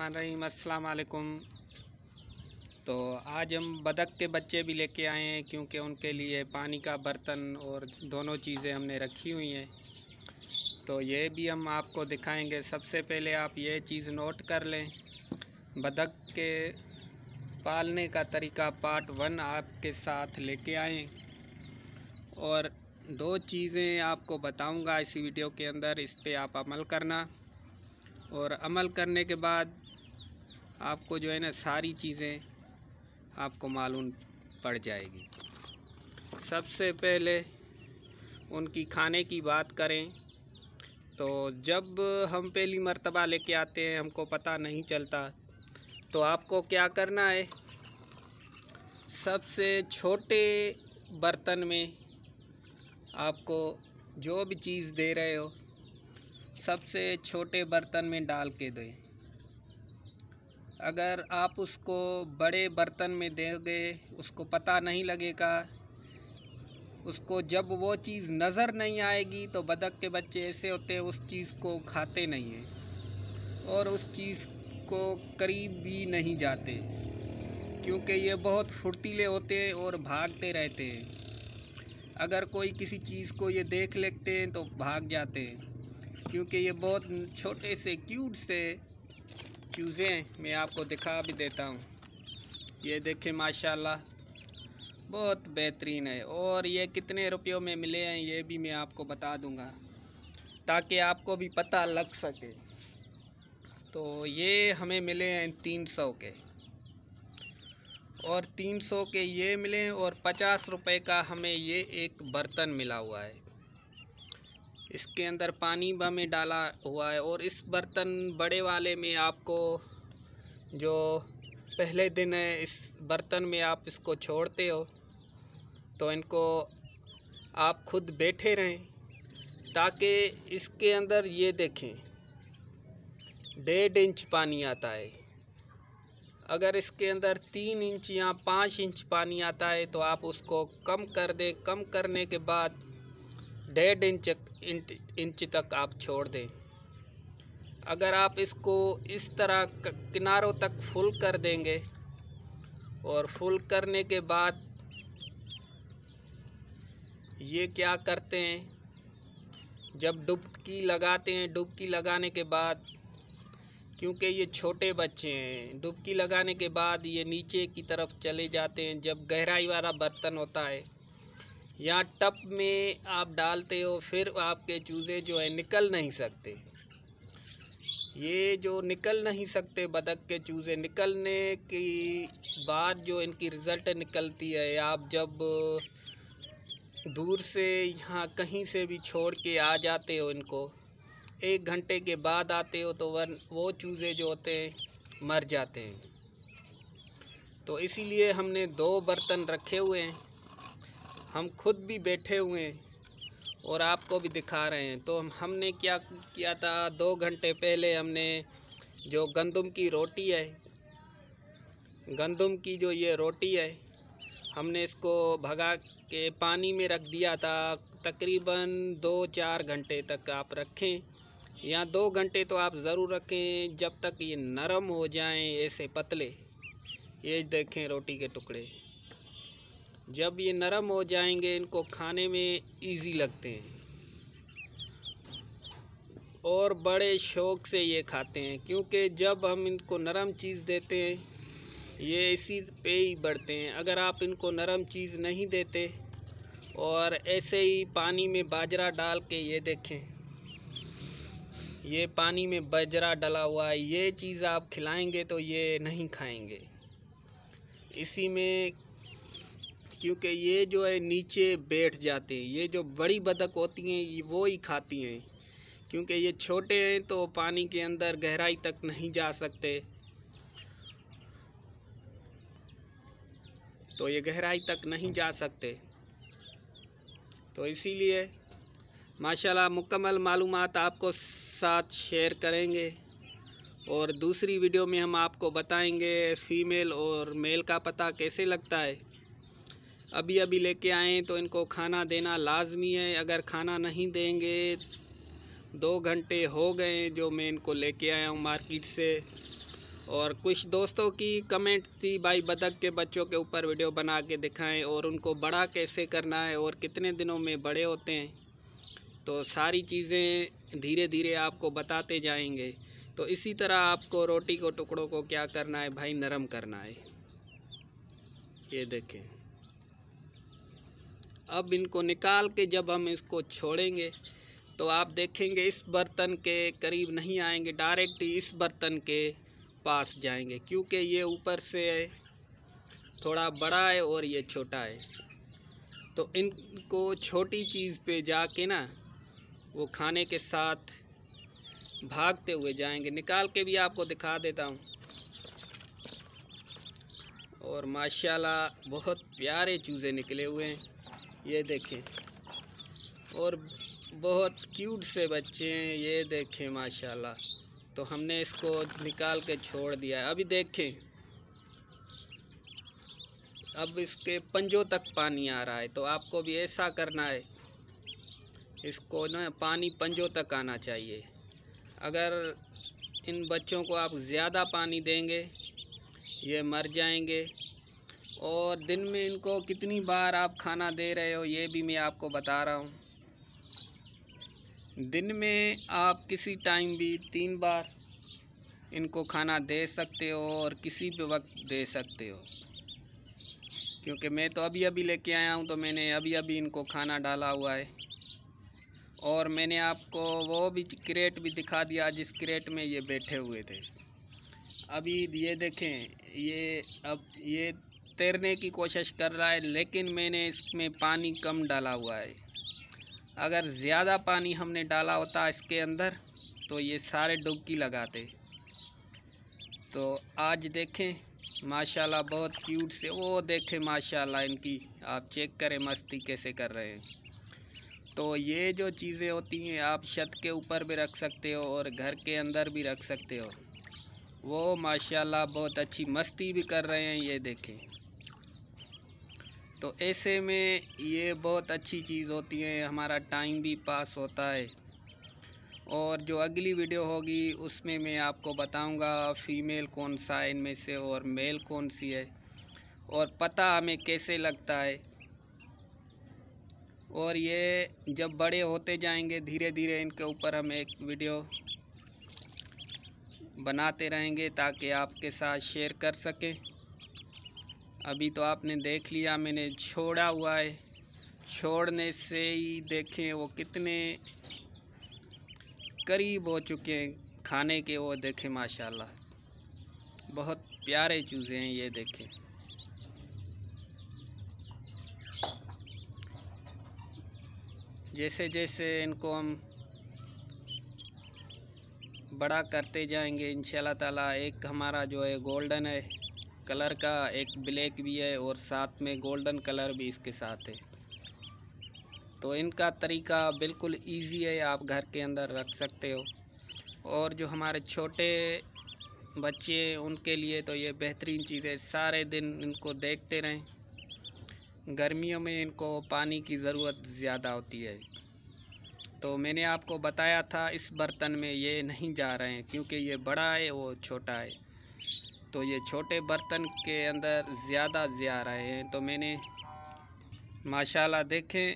रहीम अस्सलाम वालेकुम तो आज हम बदक के बच्चे भी लेके आए हैं क्योंकि उनके लिए पानी का बर्तन और दोनों चीज़ें हमने रखी हुई हैं तो ये भी हम आपको दिखाएंगे सबसे पहले आप ये चीज़ नोट कर लें बदक के पालने का तरीका पार्ट वन आपके साथ लेके आए और दो चीज़ें आपको बताऊंगा इसी वीडियो के अंदर इस पर आप अमल करना और अमल करने के बाद आपको जो है ना सारी चीज़ें आपको मालूम पड़ जाएगी सबसे पहले उनकी खाने की बात करें तो जब हम पहली मर्तबा लेके आते हैं हमको पता नहीं चलता तो आपको क्या करना है सबसे छोटे बर्तन में आपको जो भी चीज़ दे रहे हो सबसे छोटे बर्तन में डाल के दें अगर आप उसको बड़े बर्तन में देंगे उसको पता नहीं लगेगा उसको जब वो चीज़ नज़र नहीं आएगी तो बदक के बच्चे ऐसे होते हैं उस चीज़ को खाते नहीं हैं और उस चीज़ को करीब भी नहीं जाते क्योंकि ये बहुत फुर्तीले होते हैं और भागते रहते हैं अगर कोई किसी चीज़ को ये देख लेते हैं तो भाग जाते हैं क्योंकि ये बहुत छोटे से क्यूट से चूज़ें मैं आपको दिखा भी देता हूँ ये देखें माशाल्लाह बहुत बेहतरीन है और ये कितने रुपयों में मिले हैं ये भी मैं आपको बता दूंगा ताकि आपको भी पता लग सके तो ये हमें मिले हैं तीन सौ के और तीन सौ के ये मिले और पचास रुपए का हमें ये एक बर्तन मिला हुआ है इसके अंदर पानी भी हमें डाला हुआ है और इस बर्तन बड़े वाले में आपको जो पहले दिन है इस बर्तन में आप इसको छोड़ते हो तो इनको आप खुद बैठे रहें ताकि इसके अंदर ये देखें डेढ़ इंच पानी आता है अगर इसके अंदर तीन इंच या पाँच इंच पानी आता है तो आप उसको कम कर दें कम करने के बाद डेढ़ इंच इंच तक आप छोड़ दें अगर आप इसको इस तरह किनारों तक फुल कर देंगे और फुल करने के बाद ये क्या करते हैं जब डुबकी लगाते हैं डुबकी लगाने के बाद क्योंकि ये छोटे बच्चे हैं डुबकी लगाने के बाद ये नीचे की तरफ चले जाते हैं जब गहराई वाला बर्तन होता है या टप में आप डालते हो फिर आपके चूज़े जो है निकल नहीं सकते ये जो निकल नहीं सकते बतख के चूज़े निकलने की बाद जो इनकी रिज़ल्ट निकलती है आप जब दूर से यहाँ कहीं से भी छोड़ के आ जाते हो इनको एक घंटे के बाद आते हो तो वन वो चूज़े जो होते हैं मर जाते हैं तो इसीलिए हमने दो बर्तन रखे हुए हैं हम खुद भी बैठे हुए हैं और आपको भी दिखा रहे हैं तो हमने क्या किया था दो घंटे पहले हमने जो गंदम की रोटी है गंदम की जो ये रोटी है हमने इसको भगा के पानी में रख दिया था तकरीबन दो चार घंटे तक आप रखें या दो घंटे तो आप ज़रूर रखें जब तक ये नरम हो जाएं ऐसे पतले ये देखें रोटी के टुकड़े जब ये नरम हो जाएंगे इनको खाने में इजी लगते हैं और बड़े शौक़ से ये खाते हैं क्योंकि जब हम इनको नरम चीज़ देते हैं ये इसी पे ही बढ़ते हैं अगर आप इनको नरम चीज़ नहीं देते और ऐसे ही पानी में बाजरा डाल के ये देखें ये पानी में बाजरा डला हुआ है ये चीज़ आप खिलाएंगे तो ये नहीं खाएंगे इसी में क्योंकि ये जो है नीचे बैठ जाते हैं ये जो बड़ी बदक होती हैं वो ही खाती हैं क्योंकि ये छोटे हैं तो पानी के अंदर गहराई तक नहीं जा सकते तो ये गहराई तक नहीं जा सकते तो इसीलिए माशाल्लाह मुकम्मल मालूम आपको साथ शेयर करेंगे और दूसरी वीडियो में हम आपको बताएंगे फ़ीमेल और मेल का पता कैसे लगता है अभी अभी लेके आए तो इनको खाना देना लाजमी है अगर खाना नहीं देंगे दो घंटे हो गए जो मैं इनको लेके आया हूँ मार्केट से और कुछ दोस्तों की कमेंट थी भाई बतख के बच्चों के ऊपर वीडियो बना के दिखाएं और उनको बड़ा कैसे करना है और कितने दिनों में बड़े होते हैं तो सारी चीज़ें धीरे धीरे आपको बताते जाएंगे तो इसी तरह आपको रोटी को टुकड़ों को क्या करना है भाई नरम करना है ये देखें अब इनको निकाल के जब हम इसको छोड़ेंगे तो आप देखेंगे इस बर्तन के करीब नहीं आएंगे डायरेक्ट इस बर्तन के पास जाएंगे क्योंकि ये ऊपर से थोड़ा बड़ा है और ये छोटा है तो इनको छोटी चीज़ पे जाके ना वो खाने के साथ भागते हुए जाएंगे निकाल के भी आपको दिखा देता हूँ और माशाल्लाह बहुत प्यारे चूज़े निकले हुए हैं ये देखें और बहुत क्यूट से बच्चे हैं ये देखें माशाल्लाह तो हमने इसको निकाल के छोड़ दिया है अभी देखें अब इसके पंजों तक पानी आ रहा है तो आपको भी ऐसा करना है इसको ना पानी पंजों तक आना चाहिए अगर इन बच्चों को आप ज़्यादा पानी देंगे ये मर जाएंगे और दिन में इनको कितनी बार आप खाना दे रहे हो ये भी मैं आपको बता रहा हूँ दिन में आप किसी टाइम भी तीन बार इनको खाना दे सकते हो और किसी भी वक्त दे सकते हो क्योंकि मैं तो अभी अभी लेके आया हूँ तो मैंने अभी अभी इनको खाना डाला हुआ है और मैंने आपको वो भी क्रेट भी दिखा दिया जिस क्रेट में ये बैठे हुए थे अभी ये देखें ये अब ये तैरने की कोशिश कर रहा है लेकिन मैंने इसमें पानी कम डाला हुआ है अगर ज़्यादा पानी हमने डाला होता इसके अंदर तो ये सारे डुबकी लगाते तो आज देखें माशाल्लाह बहुत क्यूट से वो देखें माशाल्लाह इनकी आप चेक करें मस्ती कैसे कर रहे हैं तो ये जो चीज़ें होती हैं आप छत के ऊपर भी रख सकते हो और घर के अंदर भी रख सकते हो वो माशाल्लाह बहुत अच्छी मस्ती भी कर रहे हैं ये देखें तो ऐसे में ये बहुत अच्छी चीज़ होती है हमारा टाइम भी पास होता है और जो अगली वीडियो होगी उसमें मैं आपको बताऊंगा फ़ीमेल कौन सा है इनमें से और मेल कौन सी है और पता हमें कैसे लगता है और ये जब बड़े होते जाएंगे धीरे धीरे इनके ऊपर हम एक वीडियो बनाते रहेंगे ताकि आपके साथ शेयर कर सकें अभी तो आपने देख लिया मैंने छोड़ा हुआ है छोड़ने से ही देखें वो कितने करीब हो चुके हैं खाने के वो देखें माशाल्लाह बहुत प्यारे चूज़े हैं ये देखें जैसे जैसे इनको हम बड़ा करते जाएंगे इन ताला एक हमारा जो है गोल्डन है कलर का एक ब्लैक भी है और साथ में गोल्डन कलर भी इसके साथ है तो इनका तरीका बिल्कुल इजी है आप घर के अंदर रख सकते हो और जो हमारे छोटे बच्चे उनके लिए तो ये बेहतरीन चीज़ है सारे दिन इनको देखते रहें गर्मियों में इनको पानी की ज़रूरत ज़्यादा होती है तो मैंने आपको बताया था इस बर्तन में ये नहीं जा रहे हैं क्योंकि ये बड़ा है वो छोटा है तो ये छोटे बर्तन के अंदर ज़्यादा ज्या रहे हैं तो मैंने माशाल्लाह देखें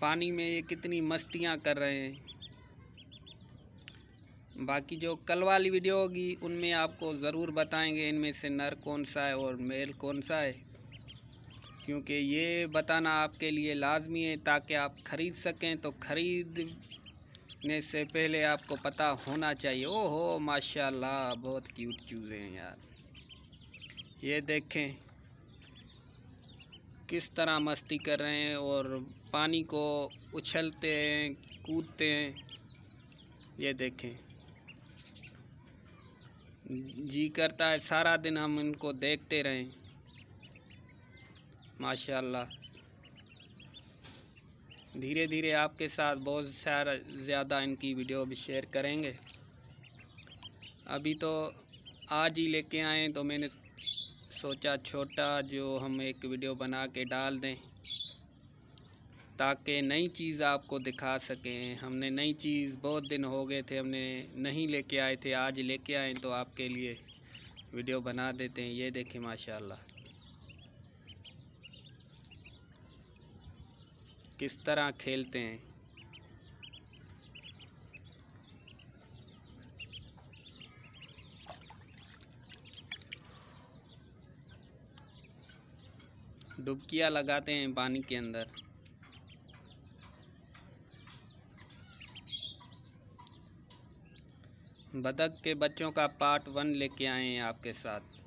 पानी में ये कितनी मस्तियाँ कर रहे हैं बाकी जो कल वाली वीडियो होगी उनमें आपको ज़रूर बताएंगे इनमें से नर कौन सा है और मेल कौन सा है क्योंकि ये बताना आपके लिए लाजमी है ताकि आप ख़रीद सकें तो ख़रीद देखने से पहले आपको पता होना चाहिए ओहो माशाल्लाह बहुत क्यूट चूज़े हैं यार ये देखें किस तरह मस्ती कर रहे हैं और पानी को उछलते हैं कूदते हैं ये देखें जी करता है सारा दिन हम इनको देखते रहें माशाल्लाह धीरे धीरे आपके साथ बहुत सारा ज़्यादा इनकी वीडियो भी शेयर करेंगे अभी तो आज ही लेके आए तो मैंने सोचा छोटा जो हम एक वीडियो बना के डाल दें ताकि नई चीज़ आपको दिखा सकें हमने नई चीज़ बहुत दिन हो गए थे हमने नहीं लेके आए थे आज लेके आए तो आपके लिए वीडियो बना देते हैं ये देखें माशाल्लाह किस तरह खेलते हैं डुबकियां लगाते हैं पानी के अंदर बतख के बच्चों का पार्ट वन लेके आए हैं आपके साथ